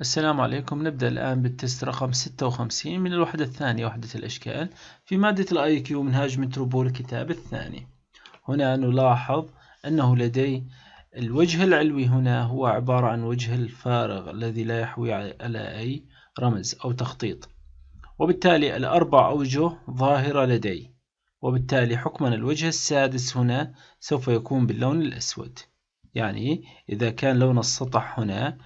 السلام عليكم نبدأ الآن بالتست رقم 56 من الوحدة الثانية وحدة الأشكال في مادة الآي كيو منهاج متروبول الكتاب الثاني هنا نلاحظ أنه لدي الوجه العلوي هنا هو عبارة عن وجه الفارغ الذي لا يحوي على أي رمز أو تخطيط وبالتالي الأربع أوجه ظاهرة لدي وبالتالي حكما الوجه السادس هنا سوف يكون باللون الأسود يعني إذا كان لون السطح هنا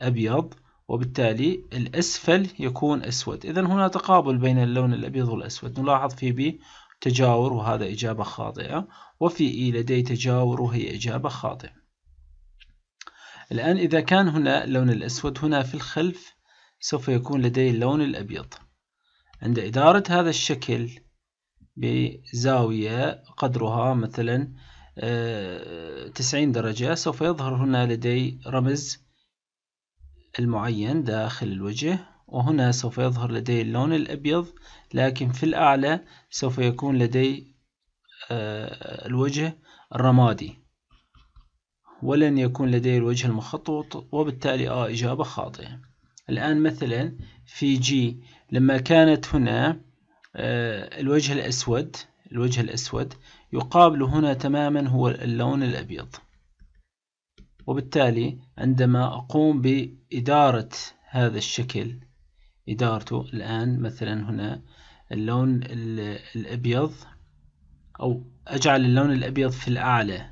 أبيض وبالتالي الأسفل يكون أسود إذا هنا تقابل بين اللون الأبيض والأسود نلاحظ في بي تجاور وهذا إجابة خاطئة وفي إي لدي تجاور وهي إجابة خاطئة الآن إذا كان هنا اللون الأسود هنا في الخلف سوف يكون لدي اللون الأبيض عند إدارة هذا الشكل بزاوية قدرها مثلا 90 آه، درجة سوف يظهر هنا لدي رمز المعين داخل الوجه وهنا سوف يظهر لدي اللون الأبيض لكن في الأعلى سوف يكون لدي آه، الوجه الرمادي ولن يكون لدي الوجه المخطوط وبالتالي آه إجابة خاطئة الآن مثلا في جي لما كانت هنا آه، الوجه الأسود الوجه الأسود يقابل هنا تماما هو اللون الأبيض وبالتالي عندما أقوم ب إدارة هذا الشكل إدارته الآن مثلا هنا اللون الأبيض أو أجعل اللون الأبيض في الأعلى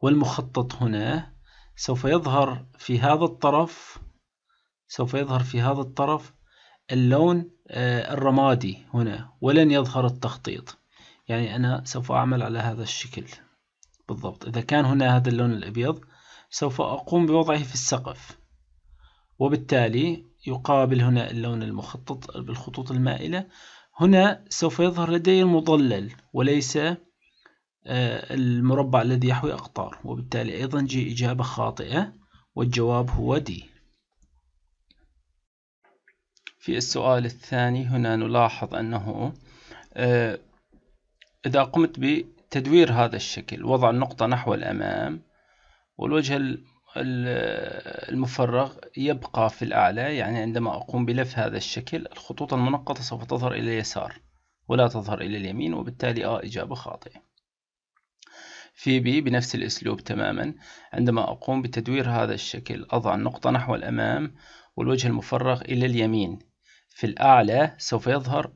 والمخطط هنا سوف يظهر في هذا الطرف سوف يظهر في هذا الطرف اللون آه، الرمادي هنا ولن يظهر التخطيط يعني أنا سوف أعمل على هذا الشكل بالضبط إذا كان هنا هذا اللون الأبيض سوف أقوم بوضعه في السقف وبالتالي يقابل هنا اللون المخطط بالخطوط المائلة هنا سوف يظهر لدي المضلل وليس آه، المربع الذي يحوي أقطار وبالتالي أيضا جي إجابة خاطئة والجواب هو دي في السؤال الثاني هنا نلاحظ أنه آه، إذا قمت بتدوير هذا الشكل وضع النقطة نحو الأمام والوجه المفرغ يبقى في الأعلى يعني عندما أقوم بلف هذا الشكل الخطوط المنقطة سوف تظهر إلى اليسار ولا تظهر إلى اليمين وبالتالي آه إجابة خاطئة في بي بنفس الأسلوب تماما عندما أقوم بتدوير هذا الشكل أضع النقطة نحو الأمام والوجه المفرغ إلى اليمين في الأعلى سوف يظهر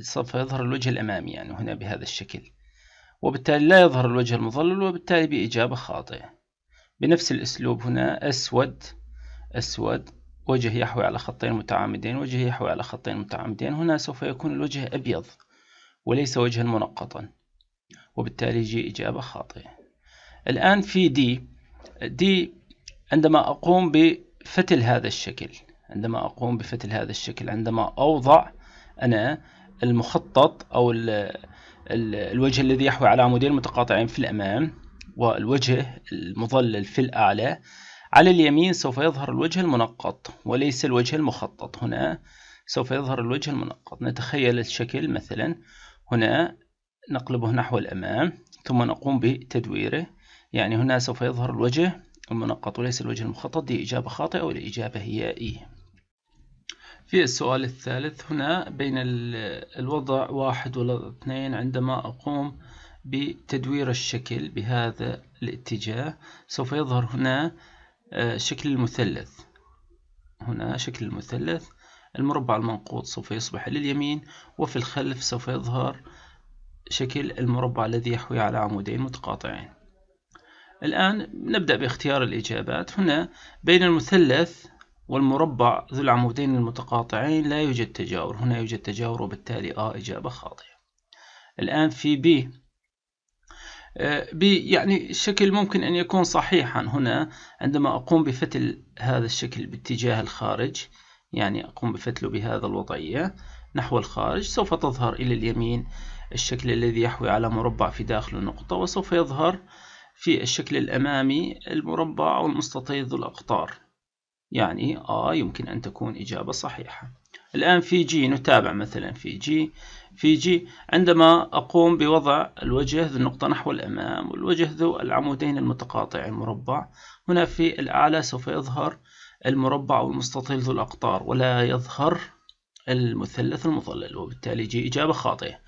سوف يظهر الوجه الأمامي يعني هنا بهذا الشكل وبالتالي لا يظهر الوجه المظلل وبالتالي بإجابة خاطئة بنفس الأسلوب هنا أسود أسود وجه يحوي على خطين متعامدين وجه يحوي على خطين متعامدين هنا سوف يكون الوجه أبيض وليس وجها منقطا وبالتالي يجي إجابة خاطئة الآن في دي دي عندما أقوم بفتل هذا الشكل عندما أقوم بفتل هذا الشكل عندما أوضع أنا المخطط أو ال الـ الوجه الذي يحوي على عمودين متقاطعين في الأمام والوجه المظلل في الأعلى على اليمين سوف يظهر الوجه المنقط وليس الوجه المخطط هنا سوف يظهر الوجه المنقط نتخيل الشكل مثلا هنا نقلبه نحو الأمام ثم نقوم بتدويره يعني هنا سوف يظهر الوجه المنقط وليس الوجه المخطط دي إجابة خاطئة والإجابة هي إي في السؤال الثالث هنا بين الوضع واحد ولا اثنين عندما أقوم بتدوير الشكل بهذا الاتجاه سوف يظهر هنا آه، شكل المثلث هنا شكل المثلث المربع المنقوط سوف يصبح لليمين وفي الخلف سوف يظهر شكل المربع الذي يحوي على عمودين متقاطعين الآن نبدأ باختيار الإجابات هنا بين المثلث والمربع ذو العمودين المتقاطعين لا يوجد تجاور هنا يوجد تجاور وبالتالي آ إجابة خاطئة الآن في ب يعني شكل ممكن أن يكون صحيحا هنا عندما أقوم بفتل هذا الشكل باتجاه الخارج يعني أقوم بفتله بهذا الوضعية نحو الخارج سوف تظهر إلى اليمين الشكل الذي يحوي على مربع في داخل النقطة وسوف يظهر في الشكل الأمامي المربع أو المستطيل ذو الأقطار يعني آه يمكن أن تكون إجابة صحيحة الآن في جي نتابع مثلا في جي في جي عندما أقوم بوضع الوجه ذو النقطة نحو الأمام والوجه ذو العمودين المتقاطعين المربع هنا في الأعلى سوف يظهر المربع أو المستطيل ذو الأقطار ولا يظهر المثلث المظلل وبالتالي جي إجابة خاطئة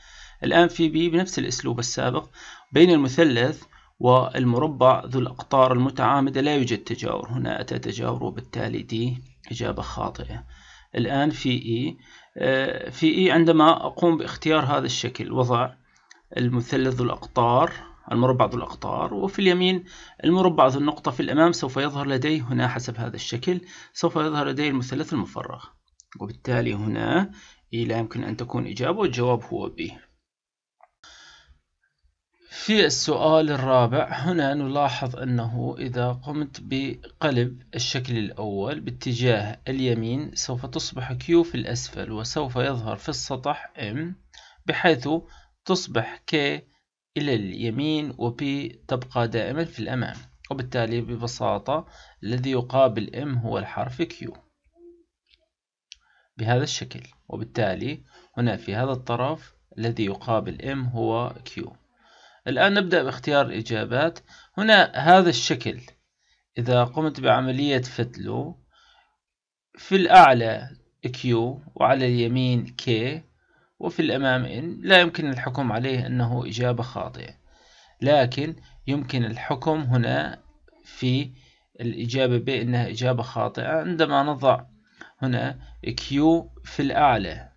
الآن في بي بنفس الأسلوب السابق بين المثلث والمربع ذو الأقطار المتعامدة لا يوجد تجاور هنا أتى تجاور وبالتالي دي إجابة خاطئة الآن في إي آه، في E عندما أقوم باختيار هذا الشكل وضع المثلث ذو الأقطار المربع ذو الأقطار وفي اليمين المربع ذو النقطة في الأمام سوف يظهر لدي هنا حسب هذا الشكل سوف يظهر لدي المثلث المفرغ وبالتالي هنا إي لا يمكن أن تكون إجابة والجواب هو بي في السؤال الرابع هنا نلاحظ أنه إذا قمت بقلب الشكل الأول باتجاه اليمين سوف تصبح Q في الأسفل وسوف يظهر في السطح M بحيث تصبح K إلى اليمين و P تبقى دائما في الأمام وبالتالي ببساطة الذي يقابل M هو الحرف Q بهذا الشكل وبالتالي هنا في هذا الطرف الذي يقابل M هو Q الآن نبدأ باختيار الإجابات هنا هذا الشكل إذا قمت بعملية فتله في الأعلى Q وعلى اليمين K وفي الأمام N لا يمكن الحكم عليه أنه إجابة خاطئة لكن يمكن الحكم هنا في الإجابة بأنها أنها إجابة خاطئة عندما نضع هنا Q في الأعلى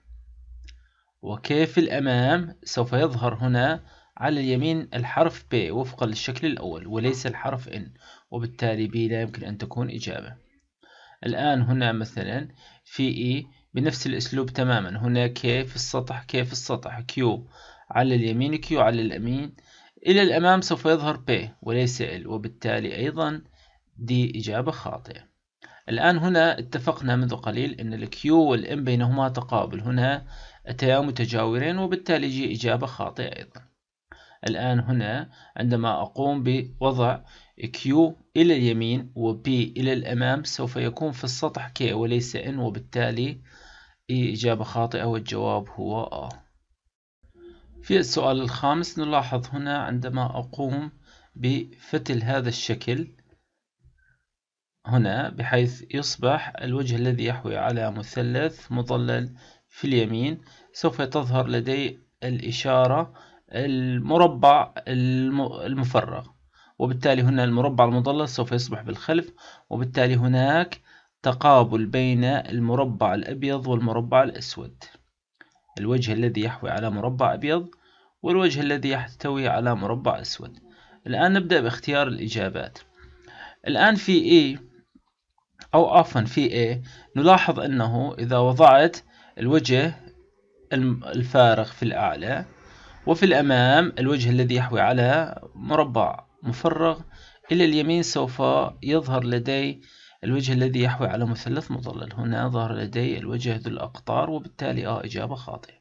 وكيف الأمام سوف يظهر هنا على اليمين الحرف ب وفقا للشكل الأول وليس الحرف إن وبالتالي ب لا يمكن أن تكون إجابة الآن هنا مثلا في إي e بنفس الأسلوب تماما هنا كيف في السطح كيف في السطح كيو على اليمين كيو على اليمين إلى الأمام سوف يظهر ب وليس إل وبالتالي أيضا دي إجابة خاطئة الآن هنا اتفقنا منذ قليل أن الكيو والإم بينهما تقابل هنا أتيا متجاورين وبالتالي جي إجابة خاطئة أيضا الآن هنا عندما أقوم بوضع Q إلى اليمين و P إلى الأمام سوف يكون في السطح K وليس N وبالتالي إجابة خاطئة والجواب هو A في السؤال الخامس نلاحظ هنا عندما أقوم بفتل هذا الشكل هنا بحيث يصبح الوجه الذي يحوي على مثلث مظلل في اليمين سوف تظهر لدي الإشارة المربع المفرغ وبالتالي هنا المربع المضلل سوف يصبح بالخلف وبالتالي هناك تقابل بين المربع الأبيض والمربع الأسود الوجه الذي يحوي على مربع أبيض والوجه الذي يحتوي على مربع أسود الآن نبدأ باختيار الإجابات الآن في A أو عفوا في A نلاحظ أنه إذا وضعت الوجه الفارغ في الأعلى وفي الأمام الوجه الذي يحوي على مربع مفرغ إلى اليمين سوف يظهر لدي الوجه الذي يحوي على مثلث مضلل هنا ظهر لدي الوجه ذو الأقطار وبالتالي آه إجابة خاطئة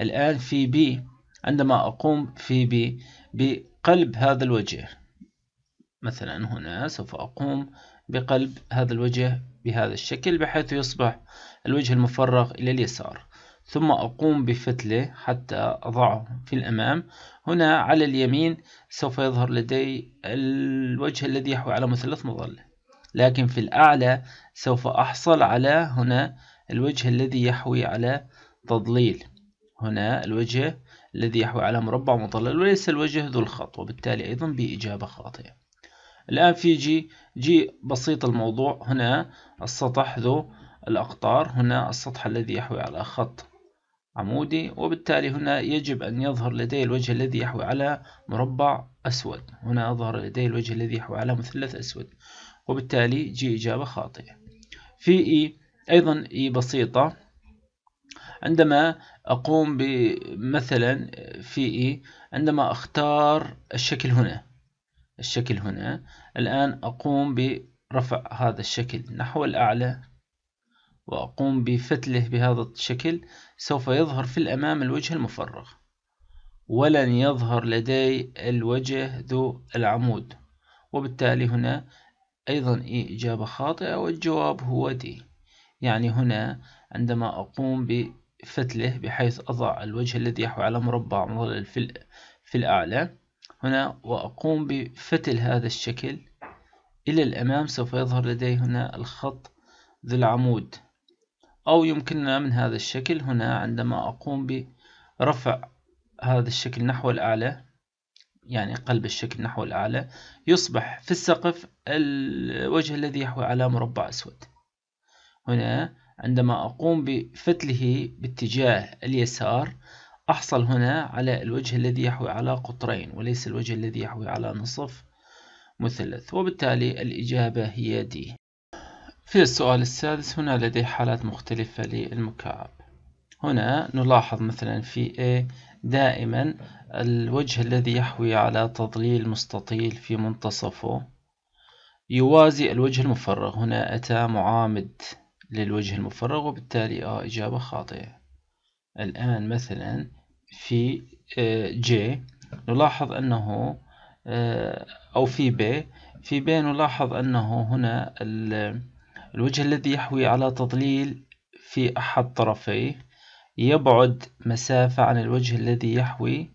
الآن في بي عندما أقوم في بي بقلب هذا الوجه مثلا هنا سوف أقوم بقلب هذا الوجه بهذا الشكل بحيث يصبح الوجه المفرغ إلى اليسار ثم أقوم بفتله حتى أضعه في الأمام هنا على اليمين سوف يظهر لدي الوجه الذي يحوي على مثلث مظلة لكن في الأعلى سوف أحصل على هنا الوجه الذي يحوي على تضليل هنا الوجه الذي يحوي على مربع مضلل وليس الوجه ذو الخط وبالتالي أيضا بإجابة خاطئة الآن في جي جي بسيط الموضوع هنا السطح ذو الأقطار هنا السطح الذي يحوي على خط عمودي وبالتالي هنا يجب أن يظهر لدي الوجه الذي يحوي على مربع أسود هنا أظهر لدي الوجه الذي يحوي على مثلث أسود وبالتالي جي إجابة خاطئة في إي أيضا إي بسيطة عندما أقوم بمثلا في إي عندما أختار الشكل هنا الشكل هنا الآن أقوم برفع هذا الشكل نحو الأعلى وأقوم بفتله بهذا الشكل سوف يظهر في الأمام الوجه المفرغ ولن يظهر لدي الوجه ذو العمود وبالتالي هنا أيضا إجابة خاطئة والجواب هو دي يعني هنا عندما أقوم بفتله بحيث أضع الوجه الذي يحوي على مربع مظلل في الأعلى هنا وأقوم بفتل هذا الشكل إلى الأمام سوف يظهر لدي هنا الخط ذو العمود أو يمكننا من هذا الشكل هنا عندما أقوم برفع هذا الشكل نحو الأعلى يعني قلب الشكل نحو الأعلى يصبح في السقف الوجه الذي يحوي على مربع أسود هنا عندما أقوم بفتله باتجاه اليسار أحصل هنا على الوجه الذي يحوي على قطرين وليس الوجه الذي يحوي على نصف مثلث وبالتالي الإجابة هي دي في السؤال السادس هنا لدي حالات مختلفة للمكعب هنا نلاحظ مثلا في A دائما الوجه الذي يحوي على تضليل مستطيل في منتصفه يوازي الوجه المفرغ هنا أتى معامد للوجه المفرغ وبالتالي آه إجابة خاطئة الآن مثلا في آه، J نلاحظ أنه آه، أو في B في B نلاحظ أنه هنا الوجه الذي يحوي على تضليل في أحد طرفيه يبعد مسافة عن الوجه الذي يحوي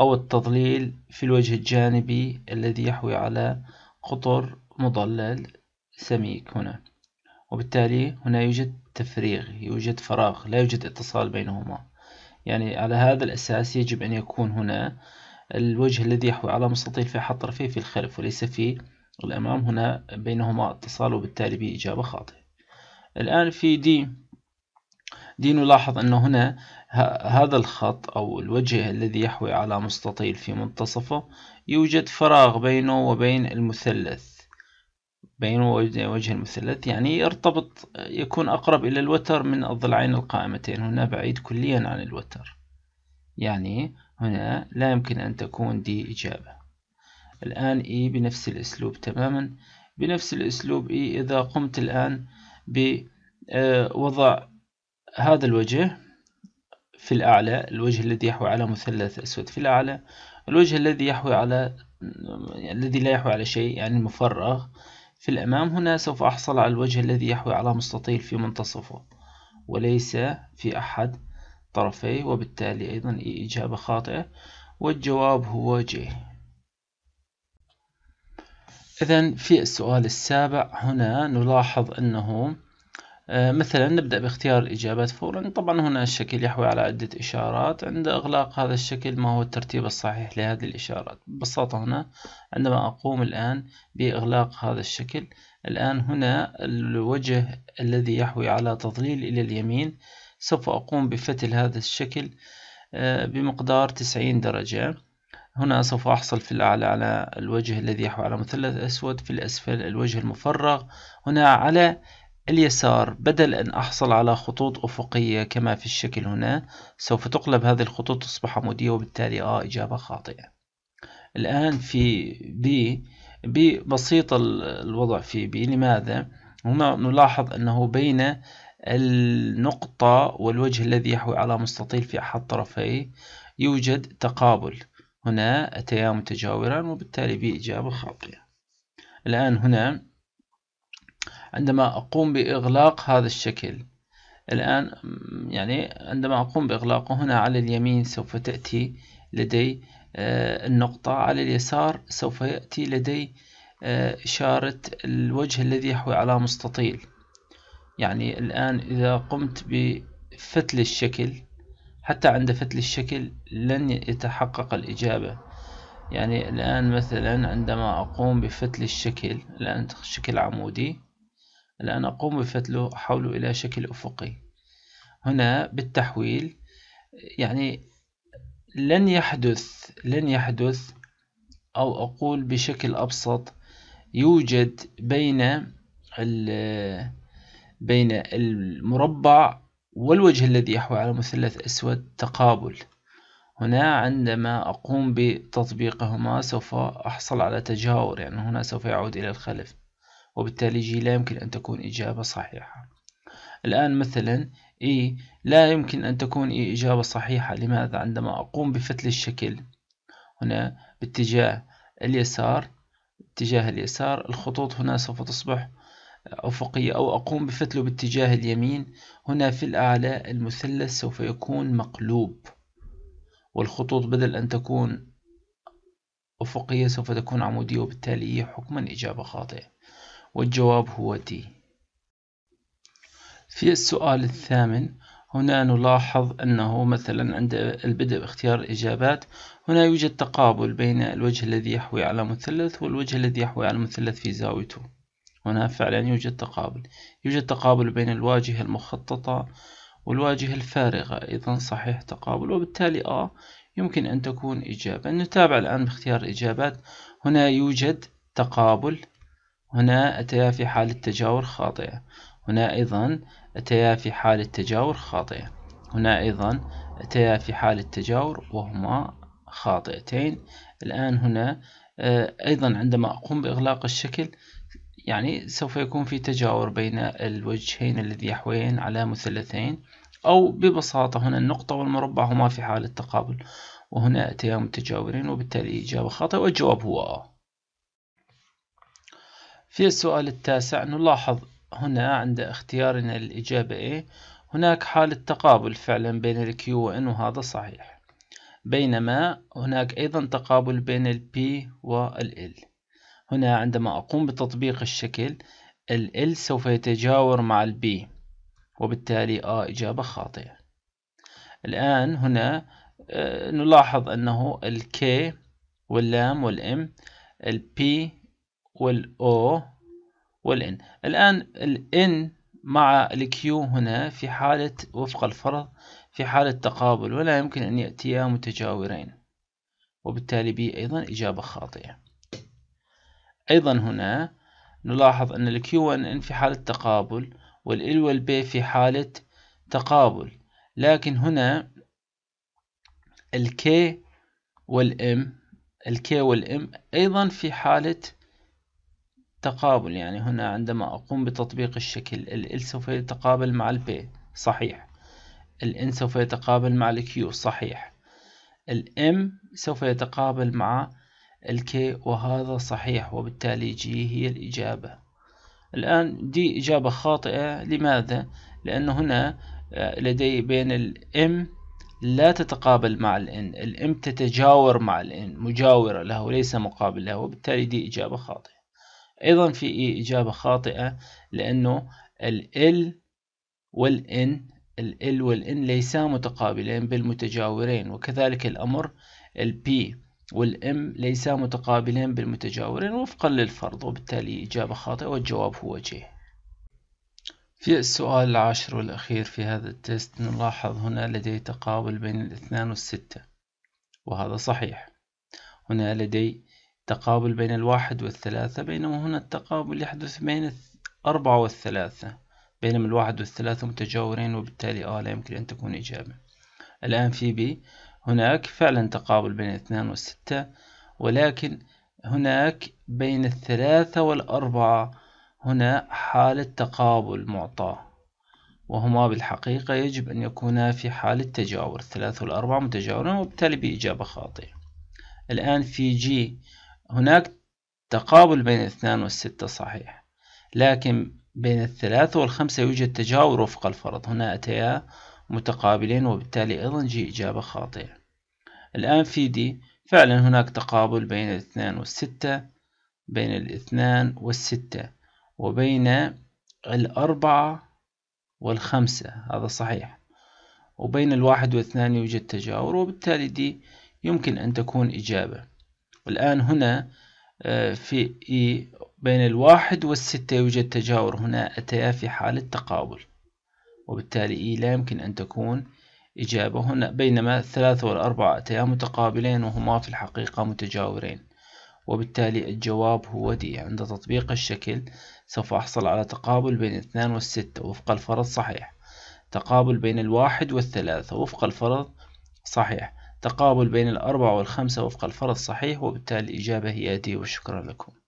أو التضليل في الوجه الجانبي الذي يحوي على قطر مضلل سميك هنا وبالتالي هنا يوجد تفريغ يوجد فراغ لا يوجد اتصال بينهما يعني على هذا الأساس يجب أن يكون هنا الوجه الذي يحوي على مستطيل في أحد طرفيه في الخلف وليس في الأمام هنا بينهما اتصال وبالتالي إجابة خاطئة الآن في دي دي نلاحظ أنه هنا هذا الخط أو الوجه الذي يحوي على مستطيل في منتصفه يوجد فراغ بينه وبين المثلث بينه وبين وجه المثلث يعني يرتبط يكون أقرب إلى الوتر من الضلعين القائمتين هنا بعيد كليا عن الوتر يعني هنا لا يمكن أن تكون دي إجابة الآن إي e بنفس الأسلوب تماما بنفس الأسلوب إي e إذا قمت الآن بوضع آه، هذا الوجه في الأعلى الوجه الذي يحوي على مثلث أسود في الأعلى الوجه الذي يحوي على الذي لا يحوي على شيء يعني المفرغ في الأمام هنا سوف أحصل على الوجه الذي يحوي على مستطيل في منتصفه وليس في أحد طرفيه وبالتالي أيضا e إجابة خاطئة والجواب هو ج إذا في السؤال السابع هنا نلاحظ أنه آه، مثلا نبدأ باختيار الإجابات فورا طبعا هنا الشكل يحوي على عدة إشارات عند إغلاق هذا الشكل ما هو الترتيب الصحيح لهذه الإشارات ببساطة هنا عندما أقوم الآن بإغلاق هذا الشكل الآن هنا الوجه الذي يحوي على تضليل إلى اليمين سوف أقوم بفتل هذا الشكل آه، بمقدار 90 درجة هنا سوف أحصل في الأعلى على الوجه الذي يحوي على مثلث أسود في الأسفل الوجه المفرغ هنا على اليسار بدل أن أحصل على خطوط أفقية كما في الشكل هنا سوف تقلب هذه الخطوط تصبح عمودية وبالتالي آه إجابة خاطئة الآن في بي بي بسيط الوضع في بي لماذا؟ هنا نلاحظ أنه بين النقطة والوجه الذي يحوي على مستطيل في أحد طرفيه يوجد تقابل هنا أتيا متجاوران وبالتالي بإجابة خاطئة الآن هنا عندما أقوم بإغلاق هذا الشكل الآن يعني عندما أقوم بإغلاقه هنا على اليمين سوف تأتي لدي آه، النقطة على اليسار سوف يأتي لدي آه، إشارة الوجه الذي يحوي على مستطيل يعني الآن إذا قمت بفتل الشكل حتى عند فتل الشكل لن يتحقق الإجابة يعني الآن مثلا عندما أقوم بفتل الشكل الآن شكل عمودي الآن أقوم بفتله حوله إلى شكل أفقي هنا بالتحويل يعني لن يحدث لن يحدث أو أقول بشكل أبسط يوجد بين بين المربع والوجه الذي يحوي على مثلث أسود تقابل هنا عندما أقوم بتطبيقهما سوف أحصل على تجاور يعني هنا سوف يعود إلى الخلف وبالتالي جي لا يمكن أن تكون إجابة صحيحة الآن مثلا إي e لا يمكن أن تكون إي e إجابة صحيحة لماذا عندما أقوم بفتل الشكل هنا باتجاه اليسار اتجاه اليسار الخطوط هنا سوف تصبح أفقية أو أقوم بفتله باتجاه اليمين هنا في الأعلى المثلث سوف يكون مقلوب والخطوط بدل أن تكون أفقية سوف تكون عمودية وبالتالي هي حكما إجابة خاطئة والجواب هو دي في السؤال الثامن هنا نلاحظ أنه مثلا عند البدء باختيار الإجابات هنا يوجد تقابل بين الوجه الذي يحوي على مثلث والوجه الذي يحوي على مثلث في زاويته هنا فعلا يوجد تقابل يوجد تقابل بين الواجهة المخططة والواجهة الفارغة أيضا صحيح تقابل وبالتالي آ يمكن أن تكون إجابة نتابع الآن باختيار الإجابات هنا يوجد تقابل هنا أتيا في حالة تجاور خاطئة هنا أيضا أتيا في حالة تجاور خاطئة هنا أيضا أتيا في حالة تجاور وهما خاطئتين الآن هنا أيضا عندما أقوم بإغلاق الشكل يعني سوف يكون في تجاور بين الوجهين الذي يحويان على مثلثين أو ببساطة هنا النقطة والمربع هما في حالة تقابل وهنا أتيا متجاورين وبالتالي إجابة خاطئة والجواب هو آه في السؤال التاسع نلاحظ هنا عند اختيارنا الإجابة A هناك حالة تقابل فعلا بين ال Q و N وهذا صحيح بينما هناك أيضا تقابل بين ال P وال L هنا عندما أقوم بتطبيق الشكل ال L سوف يتجاور مع ال B وبالتالي آه إجابة خاطئة الآن هنا نلاحظ أنه ال K واللام والام ال P والأو والإن الآن الإن مع الكيو هنا في حالة وفق الفرض في حالة تقابل ولا يمكن أن يأتيا متجاورين وبالتالي بي أيضا إجابة خاطئة أيضا هنا نلاحظ أن ال Q1N في حالة تقابل وال L والـ B في حالة تقابل لكن هنا ال K والـ M الـ K والـ M أيضا في حالة تقابل يعني هنا عندما أقوم بتطبيق الشكل ال L سوف يتقابل مع الـ B صحيح الـ N سوف يتقابل مع ال Q صحيح الـ M سوف يتقابل مع الكي وهذا صحيح وبالتالي جي هي الإجابة الآن دي إجابة خاطئة لماذا؟ لأن هنا آه، لدي بين الام لا تتقابل مع الان الام تتجاور مع الان مجاورة له وليس مقابل له وبالتالي دي إجابة خاطئة أيضا في إي e إجابة خاطئة لأنه ال والإن ال والإن ليسا متقابلين بل متجاورين وكذلك الأمر البي والام ليسا متقابلين بالمتجاورين وفقا للفرض وبالتالي إجابة خاطئة والجواب هو ج في السؤال العاشر والأخير في هذا التست نلاحظ هنا لدي تقابل بين الاثنان والستة وهذا صحيح هنا لدي تقابل بين الواحد والثلاثة بينما هنا التقابل يحدث بين الأربعة والثلاثة بينما الواحد والثلاثة متجاورين وبالتالي آه لا يمكن أن تكون إجابة الآن في بي هناك فعلا تقابل بين اثنان والستة ولكن هناك بين الثلاثة والأربعة هنا حالة تقابل معطاة وهما بالحقيقة يجب أن يكونا في حالة تجاور الثلاثة والأربعة متجاورين وبالتالي بإجابة خاطئة الآن في جي هناك تقابل بين الاثنان والستة صحيح لكن بين الثلاثة والخمسة يوجد تجاور وفق الفرض هنا أتيا متقابلين وبالتالي أيضا جي إجابة خاطئة الآن في دي فعلا هناك تقابل بين الاثنان والستة بين الاثنان والستة وبين الأربعة والخمسة هذا صحيح وبين الواحد والاثنان يوجد تجاور وبالتالي دي يمكن أن تكون إجابة الآن هنا آه، في إي بين الواحد والستة يوجد تجاور هنا أتيا في حالة تقابل وبالتالي إي لا يمكن أن تكون إجابة هنا بينما الثلاثة والأربعة أتيا متقابلين وهما في الحقيقة متجاورين وبالتالي الجواب هو دي عند تطبيق الشكل سوف أحصل على تقابل بين اثنان والستة وفق الفرض صحيح تقابل بين الواحد والثلاثة وفق الفرض صحيح تقابل بين الأربعة والخمسة وفق الفرض صحيح وبالتالي الإجابة هي دي وشكرا لكم